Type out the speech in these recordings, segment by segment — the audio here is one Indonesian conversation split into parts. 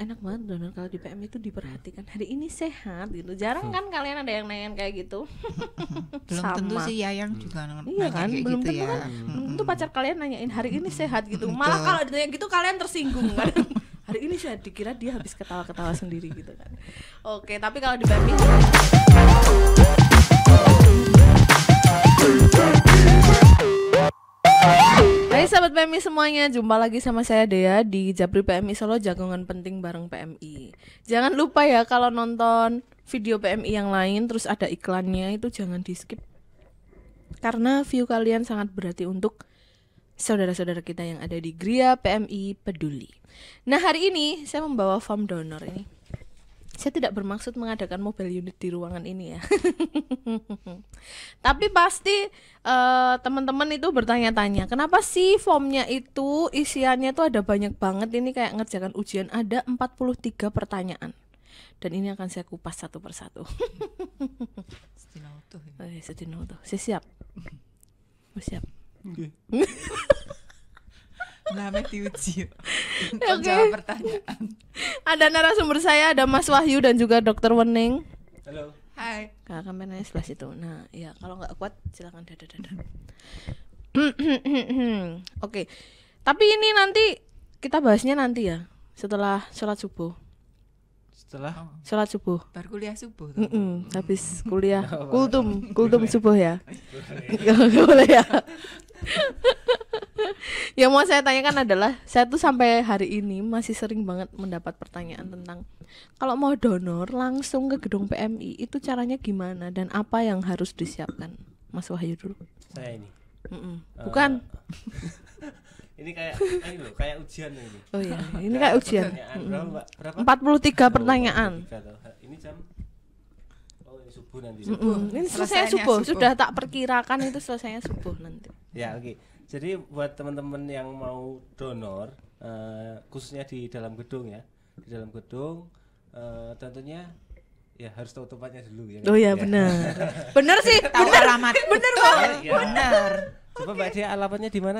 enak banget donor kalau di PM itu diperhatikan hari ini sehat gitu jarang kan kalian ada yang nanyain kayak gitu belum Sama. tentu sih ya yang juga nanya iya kan kayak gitu belum gitu tentu ya. kan belum tentu pacar kalian nanyain hari ini sehat gitu malah kalau ditanya gitu kalian tersinggung kan hari ini sehat dikira dia habis ketawa-ketawa sendiri gitu kan oke tapi kalau di PM Hai sahabat PMI semuanya, jumpa lagi sama saya Dea di Japri PMI Solo Jagongan Penting bareng PMI. Jangan lupa ya kalau nonton video PMI yang lain terus ada iklannya itu jangan di skip karena view kalian sangat berarti untuk saudara-saudara kita yang ada di Gria PMI Peduli. Nah hari ini saya membawa form donor ini saya tidak bermaksud mengadakan mobile unit di ruangan ini ya. Tapi pasti uh, teman-teman itu bertanya-tanya, kenapa sih formnya itu isiannya itu ada banyak banget ini kayak ngerjakan ujian ada 43 pertanyaan. Dan ini akan saya kupas satu persatu. Sedina oh iya, utuh. Saya siap. Saya siap. Okay. Namanya Uji. Oke. Jawab pertanyaan. Ada narasumber saya, ada Mas Wahyu dan juga Dokter Wening. Halo. Hai. kak kameranya sebelah situ. Nah, ya kalau nggak kuat silakan dada dada. Oke. Tapi ini nanti kita bahasnya nanti ya, setelah sholat subuh. Setelah sholat subuh. Baru kuliah subuh. Mm -mm, habis kuliah oh, kultum, kultum subuh ya. Gak boleh ya. yang mau saya tanyakan adalah saya tuh sampai hari ini masih sering banget mendapat pertanyaan tentang kalau mau donor langsung ke gedung PMI itu caranya gimana dan apa yang harus disiapkan Mas Wahyu dulu saya ini mm -mm. bukan uh, ini kayak ah, ini loh kayak ujian ini oh iya ini kayak ujian empat puluh tiga pertanyaan ini jam oh, subuh nanti ini selesai subuh. subuh sudah tak perkirakan itu selesainya subuh nanti ya oke okay. Jadi buat teman-teman yang mau donor uh, khususnya di dalam gedung ya, di dalam gedung uh, tentunya ya harus tahu tempatnya dulu ya. Kan? Oh iya ya. benar. benar sih, benar alamat. Benar banget. Iya. benar. Coba okay. Mbak Dia alamatnya di mana?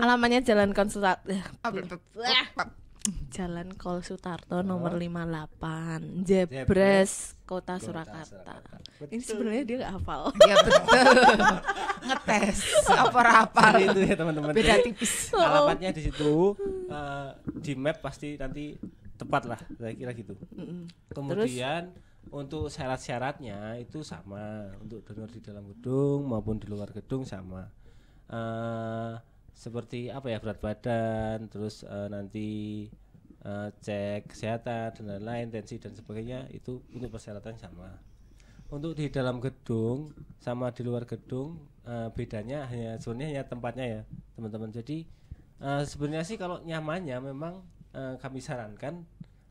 Alamatnya Jalan Konsultan. Eh, Jalan Kol Sutarto nomor 58 Jebres kota Surakarta. Surakarta. Ini sebenarnya dia gak hafal. Iya betul. Ngetes apa apa itu ya teman-teman. Beda tipis. Alamatnya oh. di situ uh, di map pasti nanti tepat lah saya kira gitu. Kemudian Terus? untuk syarat-syaratnya itu sama untuk donor di dalam gedung maupun di luar gedung sama. Uh, seperti apa ya berat badan, terus uh, nanti uh, cek kesehatan dan lain-lain tensi dan sebagainya itu untuk persyaratan sama untuk di dalam gedung sama di luar gedung uh, bedanya hanya sebenarnya hanya tempatnya ya teman-teman jadi uh, sebenarnya sih kalau nyamannya memang uh, kami sarankan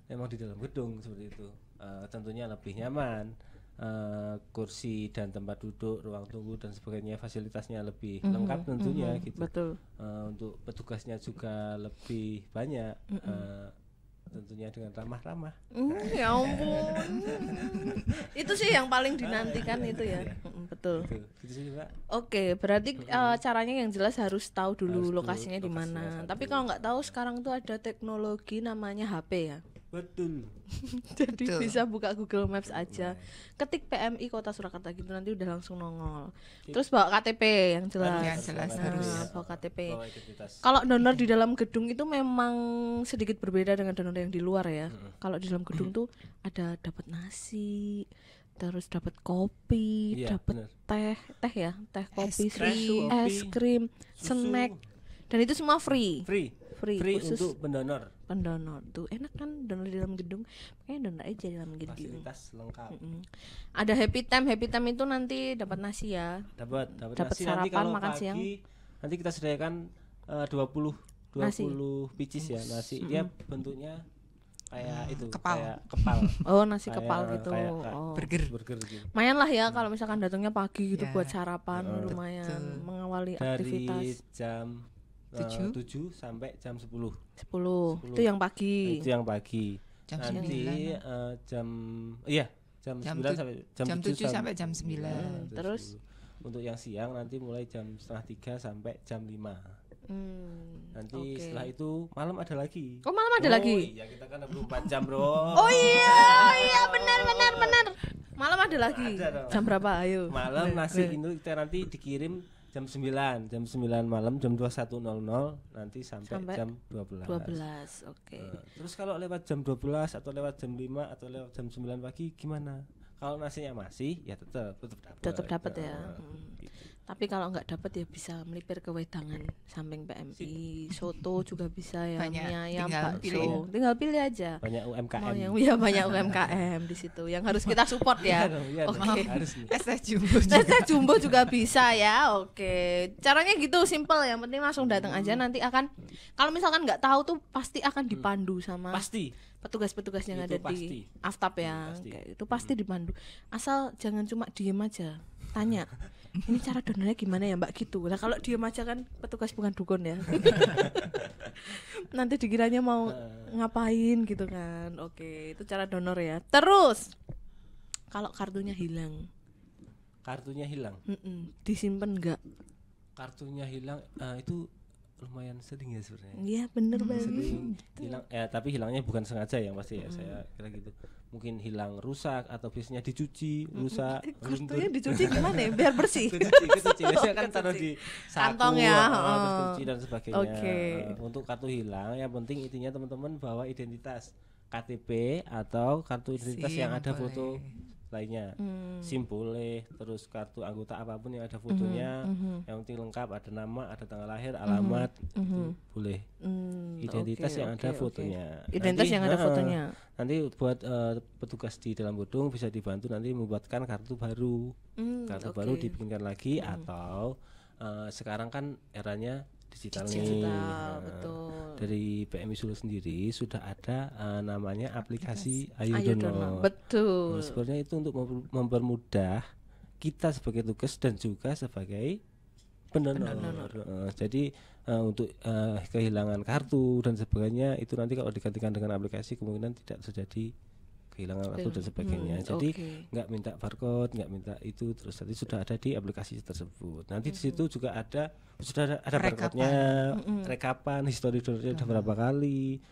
memang di dalam gedung seperti itu uh, tentunya lebih nyaman uh, kursi dan tempat duduk, ruang tunggu dan sebagainya fasilitasnya lebih mm-hmm. lengkap tentunya mm-hmm. gitu. Betul. Uh, untuk petugasnya juga lebih banyak. Mm-hmm. Uh, tentunya dengan ramah-ramah. Mm, ya ampun. itu sih yang paling dinantikan itu ya. Iya. Mhm, betul. Oke, berarti uh, caranya yang jelas harus tahu dulu harus lokasinya di mana. Tapi kalau nggak tahu sekarang tuh ada teknologi namanya HP ya. Betul. Jadi Betul. bisa buka Google Maps aja. Iya. Ketik PMI Kota Surakarta gitu nanti udah langsung nongol. Terus bawa KTP yang jelas. Yang jelas nah, Bawa KTP. Kalau donor di dalam gedung itu memang sedikit berbeda dengan donor yang di luar ya. Kalau di dalam gedung tuh ada dapat nasi, terus dapat kopi, yeah, dapat teh, teh ya, teh kopi, es krim, susu, es krim, snack dan itu semua free free free, free khusus untuk pendonor pendonor tuh enak kan donor di dalam gedung makanya donor aja di dalam gedung fasilitas lengkap mm -mm. ada happy time happy time itu nanti dapat nasi ya dapat dapat nasi sarapan nanti kalau makan pagi, siang nanti kita sediakan eh, dua puluh dua puluh picis ya nasi mm -hmm. dia bentuknya kayak hmm, itu kepal kayak kepal oh nasi kayak, kepal gitu kayak, kayak, oh. burger burger gitu. Mayan lah ya hmm. kalau misalkan datangnya pagi gitu yeah. buat sarapan oh. lumayan Betul. mengawali Dari aktivitas jam 7 uh, 7 sampai jam sepuluh sepuluh Itu yang pagi. Nah, itu yang pagi. Jam Nanti Uh, jam iya, jam, jam sampai jam, jam sampai jam 9. Iya, terus untuk yang siang nanti mulai jam setengah tiga sampai jam lima Hmm, Nanti okay. setelah itu malam ada lagi. Oh malam ada oh, lagi. Iya kita kan 24 jam bro. oh iya iya benar benar benar. Malam ada lagi. Ada, Jam berapa ayo? Malam nasi itu kita nanti dikirim jam 9 jam 9 malam jam 21.00 nanti sampai, sampai jam 12 12 oke okay. nah, eh, terus kalau lewat jam 12 atau lewat jam 5 atau lewat jam 9 pagi gimana kalau nasinya masih ya tetap tetap dapat tetap dapat nah, ya eh, hmm. gitu tapi kalau nggak dapat ya bisa melipir ke wedangan iya. samping PMI soto juga bisa ya banyak, mie ayam tinggal bakso pilih. Ya. tinggal pilih aja banyak UMKM mau yang ya banyak UMKM di situ yang harus kita support ya, ya, oke okay. es jumbo es teh jumbo juga bisa ya oke okay. caranya gitu simple yang penting langsung datang hmm. aja nanti akan kalau misalkan nggak tahu tuh pasti akan hmm. dipandu sama pasti petugas-petugas yang itu ada pasti. di aftap ya pasti. itu pasti dipandu asal jangan cuma diem aja tanya ini cara donornya gimana ya mbak gitu lah kalau dia aja kan petugas bukan dukun ya nanti dikiranya mau ngapain gitu kan oke itu cara donor ya terus kalau kartunya hilang kartunya hilang Mm-mm. disimpan nggak kartunya hilang uh, itu lumayan sering ya sebenarnya. Iya benar hmm. banget. Gitu. Hilang, ya tapi hilangnya bukan sengaja ya pasti ya hmm. saya kira gitu. Mungkin hilang rusak atau biasanya dicuci hmm, rusak. Kartunya dicuci gimana ya? Biar bersih. dicuci, dicuci. Biasanya kan taruh di kantong ya. Oh. dan sebagainya. Okay. untuk kartu hilang ya penting intinya teman-teman bawa identitas KTP atau kartu identitas yang ada boleh. foto lainnya hmm. simbole terus kartu anggota apapun yang ada fotonya hmm. hmm. yang penting lengkap ada nama ada tanggal lahir hmm, alamat hmm. itu hmm. boleh hmm. identitas okay, yang okay, ada fotonya identitas nanti, yang ada fotonya nanti buat uh, petugas di dalam gedung bisa dibantu nanti membuatkan kartu baru hmm, kartu okay. baru dibikinkan lagi hmm. atau uh, sekarang kan eranya digital, digital nih. Nah, betul. Dari PMI Solo sendiri sudah ada uh, namanya aplikasi Ayo, Dono. Download. Betul. Nah, sebenarnya itu untuk mempermudah kita sebagai tugas dan juga sebagai pendonor. pendonor. Uh, jadi uh, untuk uh, kehilangan kartu dan sebagainya itu nanti kalau digantikan dengan aplikasi kemungkinan tidak terjadi kehilangan atau dan sebagainya. Hmm, Jadi nggak minta barcode, nggak minta itu terus nanti sudah ada di aplikasi tersebut. Nanti hmm. di situ juga ada sudah ada, ada barcode-nya, hmm. rekapan histori donornya sudah berapa kali,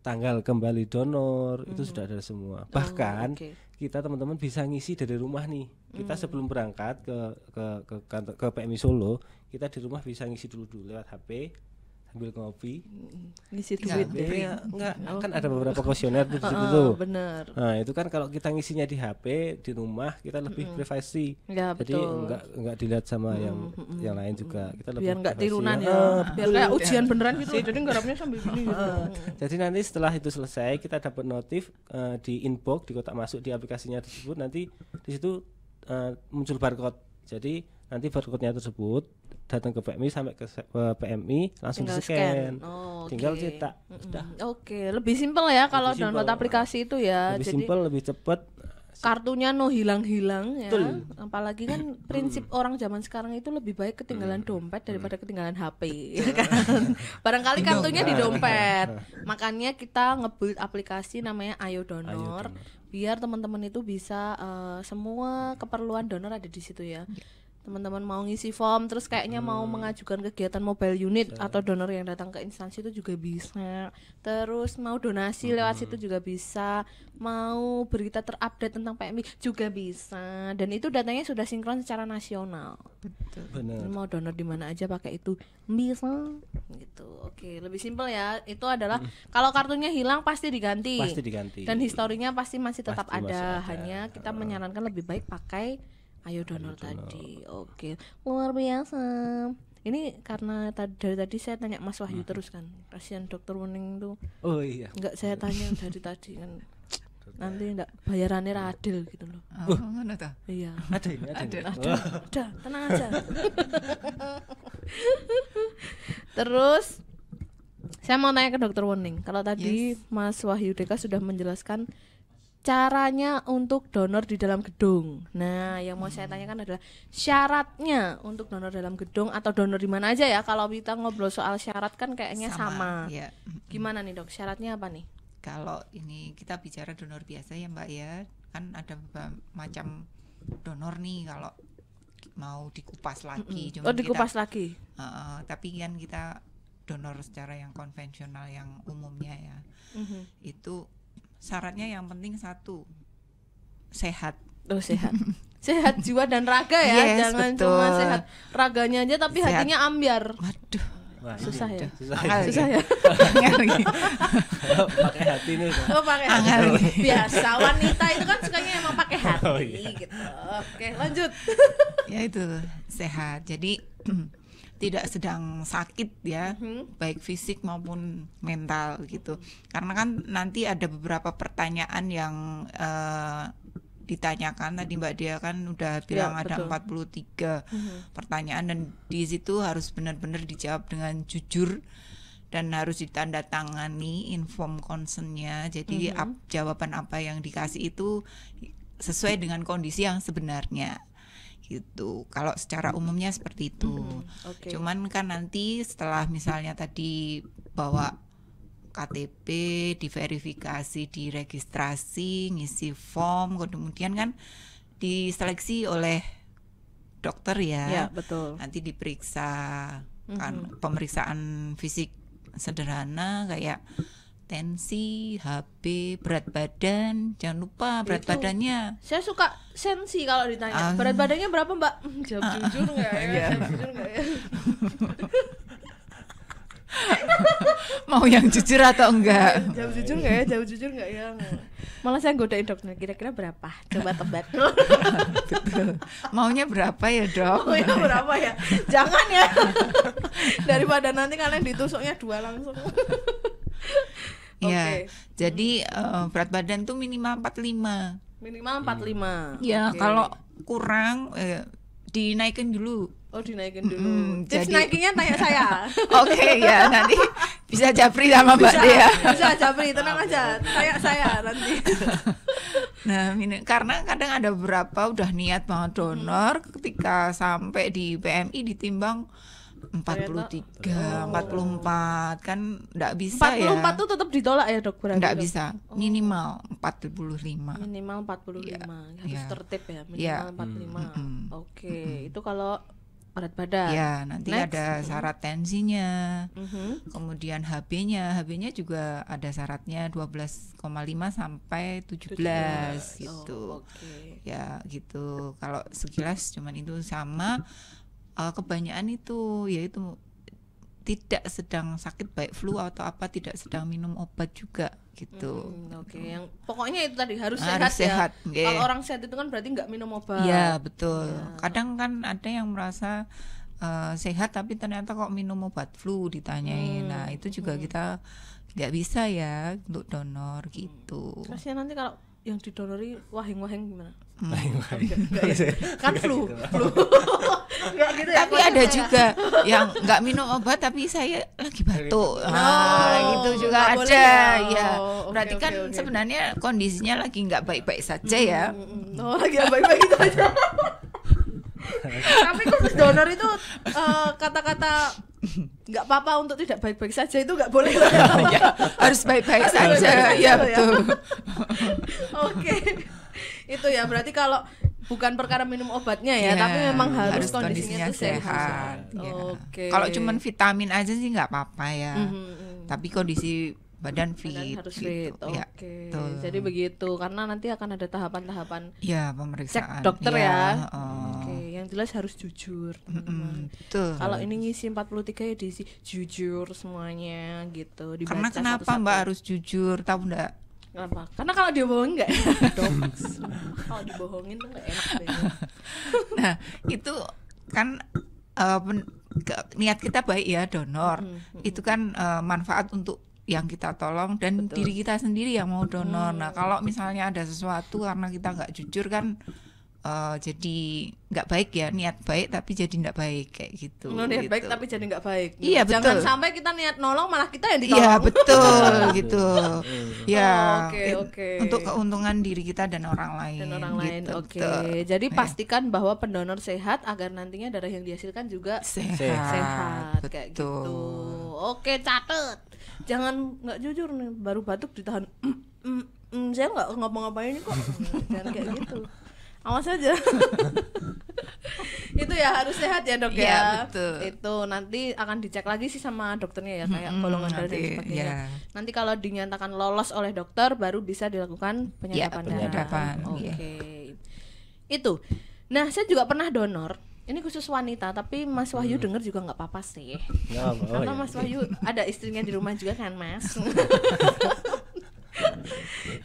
tanggal kembali donor, hmm. itu sudah ada semua. Oh, Bahkan oh, okay. kita teman-teman bisa ngisi dari rumah nih. Kita hmm. sebelum berangkat ke ke ke kantor, ke PMI Solo, kita di rumah bisa ngisi dulu dulu lewat HP sambil ngopi ngisi tweet nggak, ya, enggak iya. kan ada beberapa kuesioner di situ oh, tuh bener. nah itu kan kalau kita ngisinya di HP di rumah kita lebih privasi ya, jadi betul. enggak enggak dilihat sama mm -hmm. yang yang lain juga kita biar lebih biar enggak tirunan ya, ya. biar kayak ujian ya. beneran gitu jadi garapnya sambil gini gitu jadi nanti setelah itu selesai kita dapat notif uh, di inbox di kotak masuk di aplikasinya tersebut nanti di situ uh, muncul barcode jadi nanti barcode-nya tersebut datang ke PMI sampai ke PMI langsung tinggal scan, scan. Oh, tinggal okay. cetak oke okay. lebih simpel ya kalau download simple. aplikasi itu ya lebih jadi simpel lebih cepat kartunya no hilang-hilang ya Betul. apalagi kan prinsip orang zaman sekarang itu lebih baik ketinggalan dompet daripada ketinggalan HP ya kan barangkali kartunya di dompet makanya kita ngebuild aplikasi namanya Ayo Donor, Ayo Donor. biar teman-teman itu bisa uh, semua keperluan donor ada di situ ya iya teman-teman mau ngisi form terus kayaknya hmm. mau mengajukan kegiatan mobile unit bisa. atau donor yang datang ke instansi itu juga bisa terus mau donasi hmm. lewat situ hmm. juga bisa mau berita terupdate tentang PMI juga bisa dan itu datanya sudah sinkron secara nasional betul Bener. mau donor di mana aja pakai itu bisa gitu oke lebih simpel ya itu adalah hmm. kalau kartunya hilang pasti diganti pasti diganti dan historinya pasti masih tetap pasti ada. Masih ada hanya kita menyarankan lebih baik pakai ayo donor, tadi oke okay. luar biasa ini karena tadi, dari tadi saya tanya Mas Wahyu hmm. terus kan kasihan dokter Wening tuh oh iya nggak saya tanya dari tadi kan nanti enggak bayarannya iya. adil gitu loh. Oh, ngono ta? Iya. Ada ini, ada. Ada. ada. ada. tenang aja. Terus saya mau nanya ke dokter Wening. Kalau tadi yes. Mas Wahyu Deka sudah menjelaskan caranya untuk donor di dalam gedung. Nah, yang mau saya hmm. tanyakan adalah syaratnya untuk donor dalam gedung atau donor di mana aja ya? Kalau kita ngobrol soal syarat kan kayaknya sama. sama. Ya. Gimana nih dok? Syaratnya apa nih? Kalau ini kita bicara donor biasa ya mbak ya, kan ada macam donor nih kalau mau dikupas lagi. Mm -hmm. oh dikupas kita, lagi. Uh, tapi kan kita donor secara yang konvensional yang umumnya ya, mm -hmm. itu syaratnya yang penting satu sehat oh sehat sehat jiwa dan raga ya yes, jangan betul. cuma sehat raganya aja tapi sehat. hatinya ambiar waduh susah ya susah, ya. susah ya oh, pakai hati nih oh, pakai hati biasa wanita itu kan sukanya emang pakai hati oh, iya. gitu oke lanjut ya itu sehat jadi tidak sedang sakit ya mm-hmm. baik fisik maupun mental gitu karena kan nanti ada beberapa pertanyaan yang uh, ditanyakan tadi Mbak Dia kan udah ya, bilang ya, ada betul. 43 mm-hmm. pertanyaan dan di situ harus benar-benar dijawab dengan jujur dan harus ditandatangani inform concernnya jadi mm-hmm. ap, jawaban apa yang dikasih itu sesuai dengan kondisi yang sebenarnya gitu. Kalau secara umumnya seperti itu. Hmm, okay. Cuman kan nanti setelah misalnya tadi bawa KTP, diverifikasi, diregistrasi, ngisi form, kemudian kan diseleksi oleh dokter ya. Ya, betul. Nanti diperiksa kan mm -hmm. pemeriksaan fisik sederhana kayak tensi, HP, berat badan. Jangan lupa berat itu. badannya. Saya suka sensi kalau ditanya. Um, berat badannya berapa, Mbak? Hmm, jawab uh, jujur nggak ya? Iya. jujur ya? Mau yang jujur atau enggak? Jawab jujur nggak ya? Jawab jujur enggak ya? Malah saya godain dokter. Kira-kira berapa? Coba tebak Maunya berapa ya, Dok? Maunya berapa ya? Jangan ya. Daripada nanti kalian ditusuknya dua langsung. Okay. Ya. Jadi uh, berat badan tuh minimal 45. Minimal 45. Ya, okay. kalau kurang eh, dinaikin dulu. Oh, dinaikin dulu. Mm, Tips jadi... naikinnya tanya saya. Oke, okay, ya nanti bisa Japri sama Mbak bisa, Dea. Bisa Japri, tenang aja. Tanya saya nanti. nah, ini, karena kadang ada beberapa udah niat banget donor hmm. ketika sampai di PMI ditimbang empat empat puluh tiga, puluh empat kan enggak bisa ya. empat puluh empat tuh tetap ditolak ya, Dok? Enggak bisa. Oh. minimal empat puluh lima. Minimal 45. Ya. Harus ya. tertib ya, minimal ya. 45. Hmm. Oke, okay. hmm. itu kalau berat badan. Ya, nanti Next. ada mm-hmm. syarat tensinya. Mm-hmm. Kemudian HB-nya, HB-nya juga ada syaratnya dua belas koma lima sampai tujuh belas gitu. Oh, okay. Ya, gitu. Kalau sekilas cuman itu sama uh, kebanyakan itu yaitu tidak sedang sakit baik flu atau apa tidak sedang minum obat juga gitu. Hmm, Oke, okay. yang pokoknya itu tadi harus, harus sehat, ya. sehat ya. Okay. Kalau orang sehat itu kan berarti nggak minum obat. Iya betul. Ya. Kadang kan ada yang merasa uh, sehat tapi ternyata kok minum obat flu ditanyain. Hmm. Nah itu juga hmm. kita nggak bisa ya untuk donor gitu. Terus ya nanti kalau yang didonori wahing-wahing gimana? kan flu, gitu. flu. Gitu ya, tapi ada iya. juga yang nggak minum obat tapi saya lagi batuk. nah gitu juga ada. ya. Oh, Berarti kan sebenarnya kondisinya lagi nggak baik-baik saja ya. Mm, mm, mm, oh, lagi baik baik-baik gitu aja tapi khusus donor itu uh, kata-kata nggak apa-apa untuk tidak baik-baik saja itu nggak boleh ya. ya, harus baik-baik iya, saja ya betul oke okay. itu ya berarti kalau bukan perkara minum obatnya ya, yeah, tapi memang harus, harus kondisinya, kondisinya tuh sehat. sehat. Yeah. Oke. Okay. Kalau cuman vitamin aja sih nggak apa-apa ya. Mm -hmm. Tapi kondisi badan fit badan harus gitu. fit. Gitu. Oke. Okay. Ya, Jadi begitu karena nanti akan ada tahapan-tahapan ya pemeriksaan. Cek dokter iya, ya. ya. Oh. Oke, okay. yang jelas harus jujur, teman Mm -hmm, Kalau ini ngisi 43 ya diisi jujur semuanya gitu dibaca Karena kenapa satu -satu. Mbak harus jujur? Tahu enggak Kenapa? Karena kalau dibohongin nggak enak kalau dibohongin tuh nggak enak nah itu kan uh, pen, ke, niat kita baik ya donor. Mm -hmm. Itu hmm. kan uh, manfaat untuk yang kita tolong dan Betul. diri kita sendiri yang mau donor. Nah, hmm. Nah, kalau misalnya ada sesuatu karena kita nggak jujur kan uh, jadi nggak baik ya niat baik tapi jadi nggak baik kayak gitu. niat gitu. baik tapi jadi nggak baik. Iya betul. Jangan sampai kita niat nolong malah kita yang iya, ditolong. Iya betul gitu. Hmm. ya. Oke oh, oke. Okay, okay. Untuk keuntungan diri kita dan orang lain. Dan orang lain. Gitu, oke. Okay. Jadi pastikan bahwa pendonor sehat agar nantinya darah yang dihasilkan juga sehat. Sehat, sehat betul. kayak gitu. Oke catet. Jangan nggak jujur nih baru batuk ditahan. Mm, mm, mm, saya nggak ngapa-ngapain kok. Jangan kayak gitu awas aja itu ya harus sehat ya dok ya, ya betul. itu nanti akan dicek lagi sih sama dokternya ya kayak hmm, golongan darah dan sebagainya yeah. nanti kalau dinyatakan lolos oleh dokter baru bisa dilakukan iya, penyadapan ya, darah iya. oke okay. ya. itu nah saya juga pernah donor ini khusus wanita tapi Mas Wahyu hmm. denger juga nggak apa-apa sih oh, karena iya. Mas Wahyu ada istrinya di rumah juga kan Mas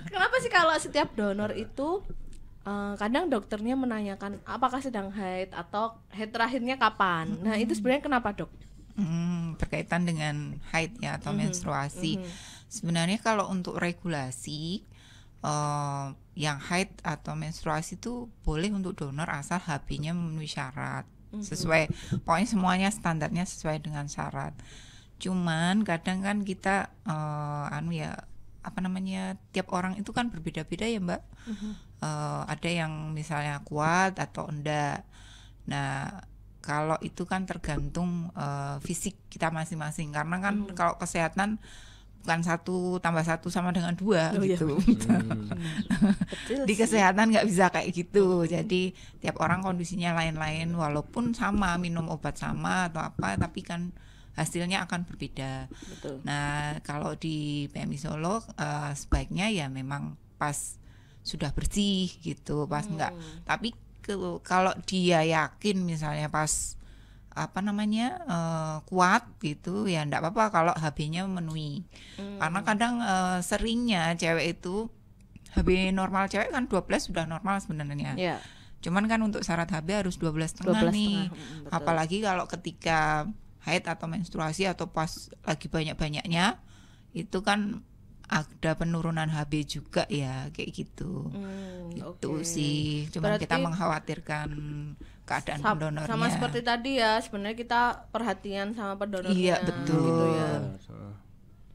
Kenapa sih kalau setiap donor itu uh, kadang dokternya menanyakan apakah sedang haid atau haid terakhirnya kapan. Mm-hmm. Nah, itu sebenarnya kenapa, Dok? Hmm, berkaitan dengan haid ya atau mm-hmm. menstruasi. Mm-hmm. Sebenarnya kalau untuk regulasi uh, yang haid atau menstruasi itu boleh untuk donor asal HB-nya memenuhi syarat. Sesuai poin semuanya standarnya sesuai dengan syarat. Cuman kadang kan kita uh, anu ya apa namanya tiap orang itu kan berbeda-beda ya, Mbak. Mm-hmm uh, ada yang misalnya kuat atau enggak. Nah, kalau itu kan tergantung uh, fisik kita masing-masing karena kan hmm. kalau kesehatan bukan satu tambah satu sama dengan dua oh, iya. gitu iya. hmm. di kesehatan nggak bisa kayak gitu hmm. jadi tiap orang kondisinya lain-lain walaupun sama minum obat sama atau apa tapi kan hasilnya akan berbeda Betul. nah kalau di PMI Solo uh, sebaiknya ya memang pas sudah bersih gitu pas hmm. enggak tapi ke, kalau dia yakin misalnya pas apa namanya uh, kuat gitu ya enggak apa-apa kalau HB-nya memenuhi hmm. karena kadang uh, seringnya cewek itu HB normal cewek kan 12 sudah normal sebenarnya yeah. cuman kan untuk syarat HB harus 12 setengah 12 nih tengah, hmm, apalagi kalau ketika haid atau menstruasi atau pas lagi banyak-banyaknya itu kan ada penurunan HB juga ya kayak gitu hmm, itu okay. sih cuman kita mengkhawatirkan keadaan sa pendonornya sama seperti tadi ya sebenarnya kita perhatian sama pendonornya iya betul gitu ya. Iya,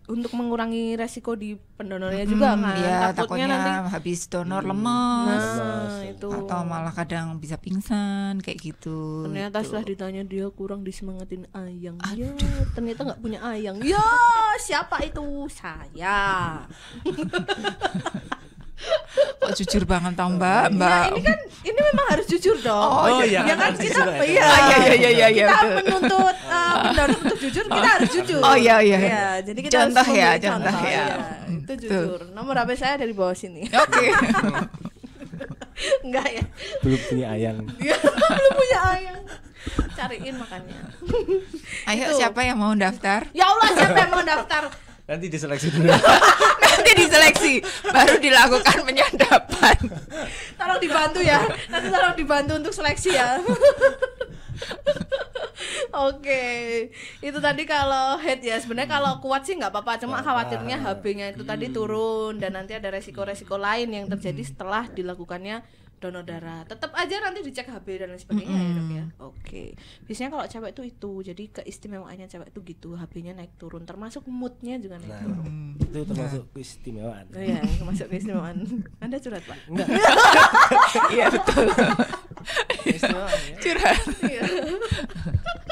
untuk mengurangi resiko di pendonornya hmm, juga kan ya, takutnya, takutnya nanti habis donor hmm, lemas nah, itu atau malah kadang bisa pingsan kayak gitu ternyata gitu. setelah ditanya dia kurang disemangatin ayang ya, Aduh. ya ternyata nggak punya ayang ya siapa itu saya kok jujur banget tau mbak iya, mbak ya, ini kan ini memang harus jujur dong oh, oh iya ya kan kita iya. Iya. Oh, iya iya iya iya ya, kita betul. menuntut uh, eh, benar untuk jujur kita oh. harus jujur oh iya iya ya, jadi kita contoh harus ya contoh, contoh ya, ya. itu jujur Tuh. nomor HP saya dari bawah sini oke okay. enggak ya belum punya ayang belum punya ayang cariin makannya ayo Itu. siapa yang mau daftar ya Allah siapa yang mau daftar Nanti diseleksi dulu. Nanti diseleksi, baru dilakukan penyadapan. Tolong dibantu ya. Nanti tolong dibantu untuk seleksi ya. Oke, okay. itu tadi kalau head ya sebenarnya kalau kuat sih nggak apa-apa, cuma khawatirnya HB-nya itu tadi hmm. turun dan nanti ada resiko-resiko lain yang terjadi hmm. setelah dilakukannya donor hmm. darah tetap aja nanti dicek HB dan lain hmm. sebagainya mm -hmm. ya dok ya oke okay. biasanya kalau cewek itu itu jadi keistimewaannya cewek itu gitu HB-nya naik turun termasuk moodnya juga naik nah, turun itu termasuk nah. keistimewaan oh, iya termasuk keistimewaan anda curhat pak enggak iya betul ya. curhat iya.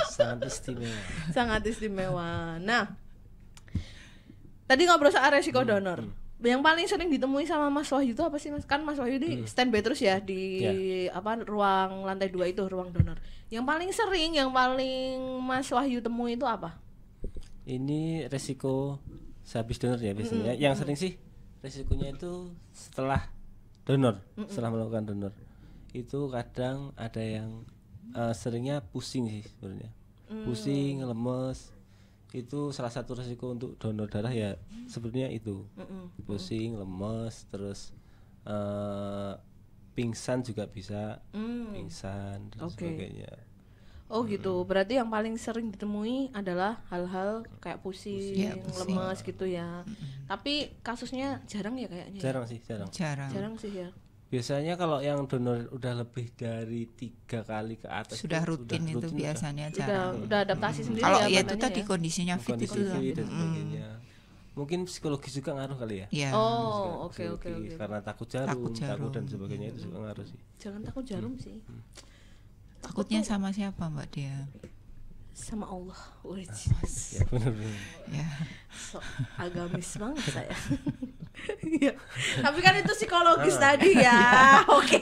sangat istimewa sangat istimewa nah tadi ngobrol soal resiko hmm, donor hmm yang paling sering ditemui sama Mas Wahyu itu apa sih Mas? Kan Mas Wahyu di hmm. by terus ya di yeah. apa ruang lantai dua itu ruang donor. Yang paling sering, yang paling Mas Wahyu temui itu apa? Ini resiko sehabis donor ya biasanya. Mm -hmm. Yang sering sih resikonya itu setelah donor, mm -hmm. setelah melakukan donor itu kadang ada yang uh, seringnya pusing sih sebenarnya, mm. pusing, lemes, itu salah satu resiko untuk donor darah ya sebenarnya itu mm pusing lemes terus uh, pingsan juga bisa mm. pingsan dan okay. sebagainya oh hmm. gitu berarti yang paling sering ditemui adalah hal-hal kayak pusing, pusing. Ya, pusing. lemes gitu ya mm. tapi kasusnya jarang ya kayaknya ya? jarang sih jarang jarang jarang sih ya biasanya kalau yang donor udah lebih dari tiga kali ke atas sudah rutin, sudah rutin itu biasanya udah, sudah udah, sudah adaptasi hmm. sendiri kalau ya, ya itu tadi ya. kondisinya fit Kondisi itu fit dan hmm. sebagainya hmm. mungkin psikologis juga ngaruh kali ya yeah. oh oke oke okay. karena takut jarum, takut jarum takut dan sebagainya itu juga ngaruh sih jangan takut jarum hmm. sih takutnya sama siapa mbak dia sama Allah which is ah, iya, ya so, agamis banget saya iya. tapi kan itu psikologis ah. tadi ya oke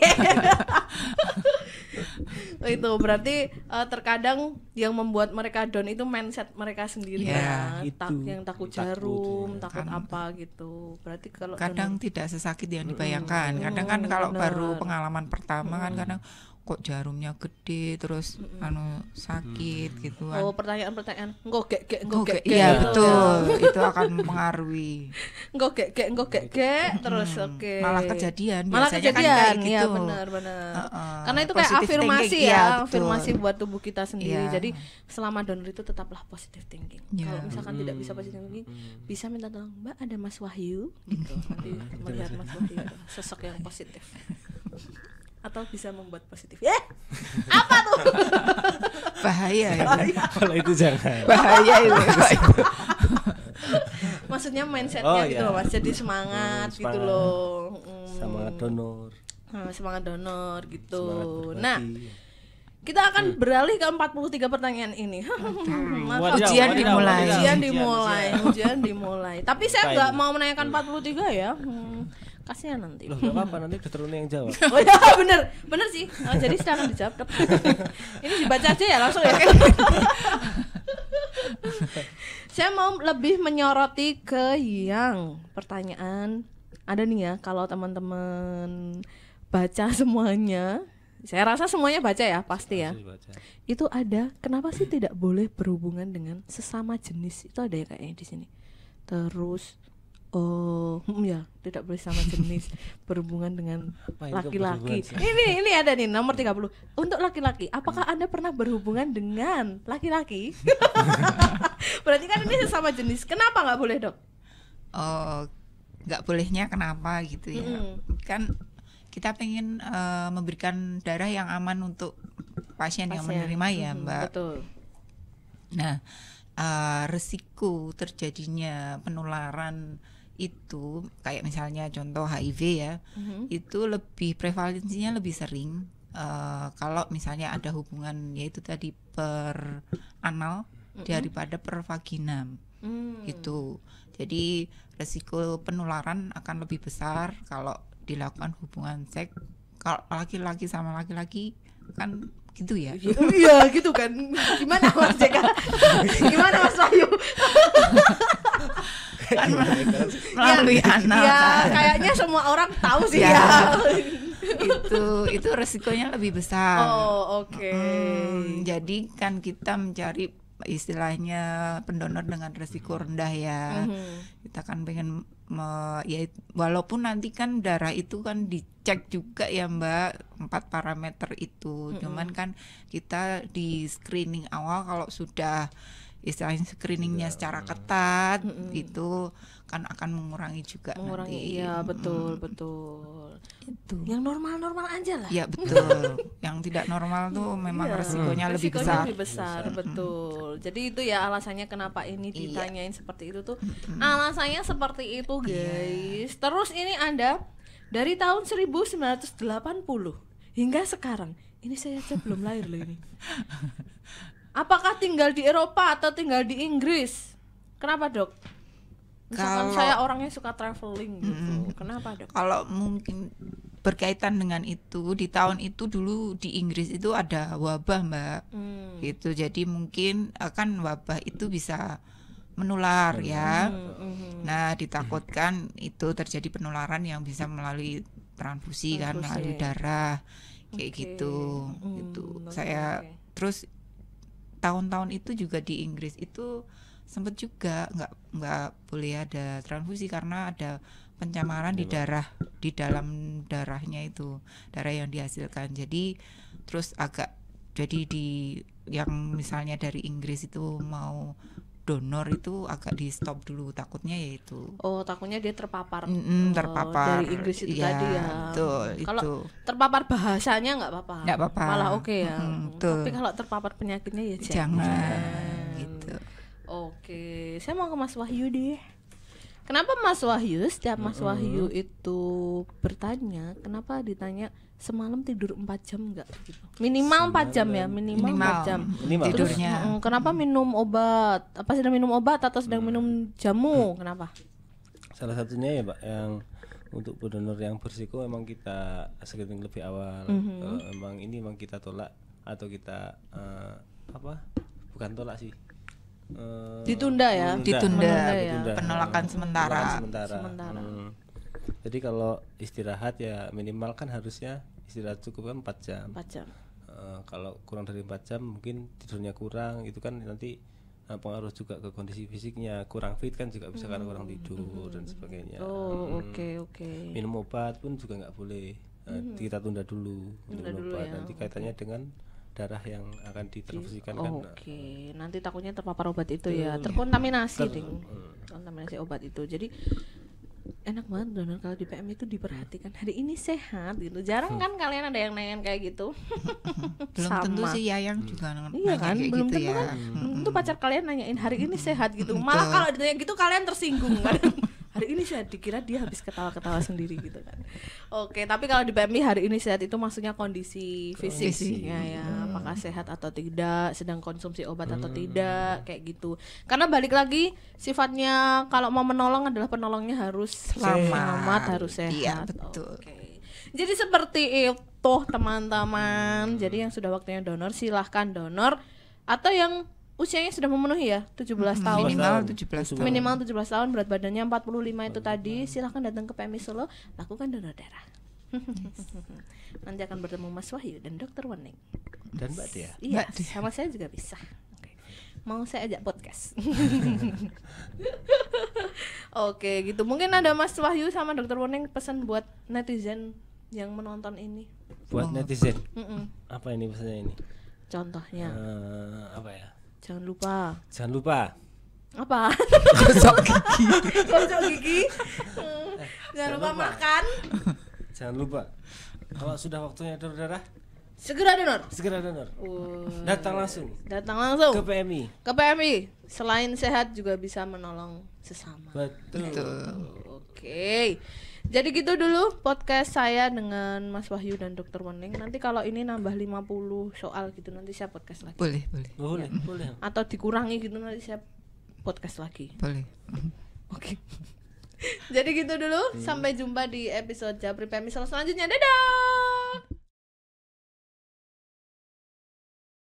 oh, itu berarti uh, terkadang yang membuat mereka down itu mindset mereka sendiri ya, ya. tak yang takut, jarum takut, iya. takut kan. apa gitu berarti kalau kadang down, tidak sesakit yang dibayangkan kadang kan kalau bener. baru pengalaman pertama hmm. kan kadang kok jarumnya gede terus mm -hmm. anu sakit mm gitu oh, kan. Oh, pertanyaan-pertanyaan ngogek gek ngogek gek. Iya, betul. itu akan mengaruhi Ngogek gek ngogek gek terus oke. Okay. Malah kejadian Malah kan kejadian. kan kayak iya, gitu. Iya, benar benar. Uh -uh. Karena itu kayak afirmasi thinking, iya, ya, ya afirmasi buat tubuh kita sendiri. Yeah. Jadi selama donor itu tetaplah positive thinking. Yeah. Kalau misalkan mm tidak bisa positive thinking, bisa minta tolong Mbak ada Mas Wahyu gitu. Nanti melihat Mas Wahyu sosok yang positif atau bisa membuat positif. Ya, yeah! apa tuh? Bahaya. Ya. Kalau itu jangan. Bahaya itu. Maksudnya mindsetnya oh, gitu iya. loh mas, jadi semangat, hmm, gitu semangat gitu loh. Hmm. Semangat donor. Hmm, semangat donor gitu. Semangat nah, kita akan hmm. beralih ke 43 pertanyaan ini. Maka, ujian dimulai. Ujian dimulai, ujian dimulai. Tapi saya nggak mau menanyakan 43 ya. Hmm kasihan nanti. Loh, gak apa-apa nanti dokter yang jawab. oh iya bener, bener sih. Oh, jadi sekarang dijawab dok. Ini dibaca aja ya langsung ya. Saya mau lebih menyoroti ke yang pertanyaan ada nih ya kalau teman-teman baca semuanya saya rasa semuanya baca ya pasti ya baca. itu ada kenapa sih tidak boleh berhubungan dengan sesama jenis itu ada ya kayaknya di sini terus Oh, hmm, ya, tidak boleh sama jenis berhubungan dengan laki-laki. Ini ini ada nih nomor 30. Iya. Untuk laki-laki, apakah Anda pernah berhubungan dengan laki-laki? Berarti kan ini sama jenis. Kenapa nggak boleh, Dok? Oh, nggak bolehnya kenapa gitu ya? hmm. Kan kita pengen uh, memberikan darah yang aman untuk pasien, pasien. yang menerima ya, hmm, Mbak. Betul. Nah, uh, resiko terjadinya penularan itu kayak misalnya contoh HIV ya mm-hmm. itu lebih prevalensinya lebih sering uh, kalau misalnya ada hubungan yaitu tadi per anal mm-hmm. daripada per vagina mm. gitu jadi resiko penularan akan lebih besar kalau dilakukan hubungan seks kalau laki-laki sama laki-laki kan gitu ya iya gitu kan gimana mas Jeka gimana mas Wahyu Kan, iya, kan melalui ya, anak ya kayaknya semua orang tahu sih ya, ya. itu itu resikonya lebih besar oh oke okay. hmm, jadi kan kita mencari istilahnya pendonor dengan resiko rendah ya mm-hmm. kita kan pengen me, ya walaupun nanti kan darah itu kan dicek juga ya mbak empat parameter itu mm-hmm. cuman kan kita di screening awal kalau sudah istilahnya screeningnya ya. secara ketat mm -hmm. itu kan akan mengurangi juga mengurangi, nanti. Iya betul hmm. betul. Itu. Yang normal normal aja lah. Iya betul. yang tidak normal tuh iya. memang yeah. resikonya, resikonya lebih besar. Lebih besar besar. betul. Jadi itu ya alasannya kenapa ini iya. ditanyain iya. seperti itu tuh. Hmm. Alasannya seperti itu iya. guys. Yeah. Terus ini anda dari tahun 1980 hingga sekarang ini saya aja belum lahir loh ini. Apakah tinggal di Eropa atau tinggal di Inggris? Kenapa dok? Misalkan kalau, saya orangnya suka traveling gitu, mm, kenapa dok? Kalau mungkin berkaitan dengan itu di tahun itu dulu di Inggris itu ada wabah mbak, mm. gitu. Jadi mungkin akan eh, wabah itu bisa menular ya. Mm, nah ditakutkan itu terjadi penularan yang bisa melalui transfusi, kan melalui darah kayak okay. gitu, gitu. Okay. Mm-hmm. Saya terus tahun-tahun itu juga di Inggris itu sempat juga nggak nggak boleh ada transfusi karena ada pencemaran di darah di dalam darahnya itu darah yang dihasilkan jadi terus agak jadi di yang misalnya dari Inggris itu mau donor itu agak di stop dulu takutnya yaitu oh takutnya dia terpapar mm terpapar oh, dari Inggris itu ya, tadi ya betul, kalau terpapar bahasanya nggak apa-apa nggak apa-apa malah oke okay ya mm, tapi kalau terpapar penyakitnya ya jangan, jangan. gitu oke okay. saya mau ke Mas Wahyu deh kenapa Mas Wahyu setiap Mas mm -hmm. Wahyu itu bertanya kenapa ditanya semalam tidur 4 jam enggak gitu. Minimal 4 jam ya, minimal, minimal. 4 jam. Minimal. Terus, Tidurnya. Mm, kenapa minum obat? Apa sedang minum obat atau sedang hmm. minum jamu? Hmm. Kenapa? Salah satunya ya, Pak, yang untuk donor yang bersiko emang kita screening lebih awal. Mm -hmm. emang ini emang kita tolak atau kita uh, apa? Bukan tolak sih. Uh, ditunda ya, ditunda. ditunda, Ditunda. ya. Penolakan sementara. Penolakan sementara. sementara. Hmm jadi kalau istirahat ya minimal kan harusnya istirahat cukup kan 4 jam. 4 jam. Uh, kalau kurang dari 4 jam mungkin tidurnya kurang itu kan nanti uh, pengaruh juga ke kondisi fisiknya. Kurang fit kan juga bisa hmm. karena kurang hmm. tidur hmm. dan sebagainya. Oh, oke hmm. oke. Okay, okay. Minum obat pun juga nggak boleh. Uh, kita tunda dulu tunda dulu Ya. Nanti kaitannya okay. dengan darah yang akan ditransfusikan oh, kan. Oke, okay. nanti takutnya terpapar obat itu hmm. ya, terkontaminasi Ter ding. Hmm. Kontaminasi obat itu. Jadi enak banget donor kalau di PM itu diperhatikan hari ini sehat gitu jarang kan kalian ada yang nanyain kayak gitu belum Sama. tentu sih ya, yang juga iya nanya iya kan kayak gitu belum gitu tentu ya. kan hmm. tentu pacar kalian nanyain hari ini sehat gitu malah kalau ditanya gitu kalian tersinggung kan hari ini saya dikira dia habis ketawa-ketawa sendiri gitu kan oke tapi kalau di PMI hari ini sehat itu maksudnya kondisi fisiknya ya, ya. Hmm. apakah sehat atau tidak sedang konsumsi obat atau hmm. tidak kayak gitu karena balik lagi sifatnya kalau mau menolong adalah penolongnya harus selamat, selamat harus sehat iya betul oke. Jadi seperti itu teman-teman. Jadi yang sudah waktunya donor silahkan donor atau yang usianya sudah memenuhi ya 17 hmm, tahun minimal 17 tahun minimal 17 tahun berat badannya 45 itu tadi silahkan datang ke PMI Solo lakukan donor darah yes. nanti akan bertemu Mas Wahyu dan Dokter Wening dan Mbak Dia iya sama saya juga bisa mau saya ajak podcast oke gitu mungkin ada Mas Wahyu sama Dokter Wening pesan buat netizen yang menonton ini buat oh. netizen mm -mm. apa ini pesannya ini contohnya uh, apa ya Jangan lupa. Jangan lupa. Apa? Gosok gigi. Gosok gigi. Eh, jangan, lupa, lupa makan. Jangan lupa. Kalau sudah waktunya donor darah, segera donor. Segera donor. Uh, datang langsung. Datang langsung. Ke PMI. Ke PMI. Selain sehat juga bisa menolong sesama. Betul. Betul. Oke. Okay. Jadi gitu dulu podcast saya dengan Mas Wahyu dan Dokter Wening. Nanti kalau ini nambah 50 soal gitu nanti saya podcast lagi. Boleh, boleh. Ya. Boleh, iya. boleh. Atau dikurangi gitu nanti saya podcast lagi. Boleh. Oke. Okay. Jadi gitu dulu, hmm. sampai jumpa di episode Japri Pemisal selanjutnya. Dadah.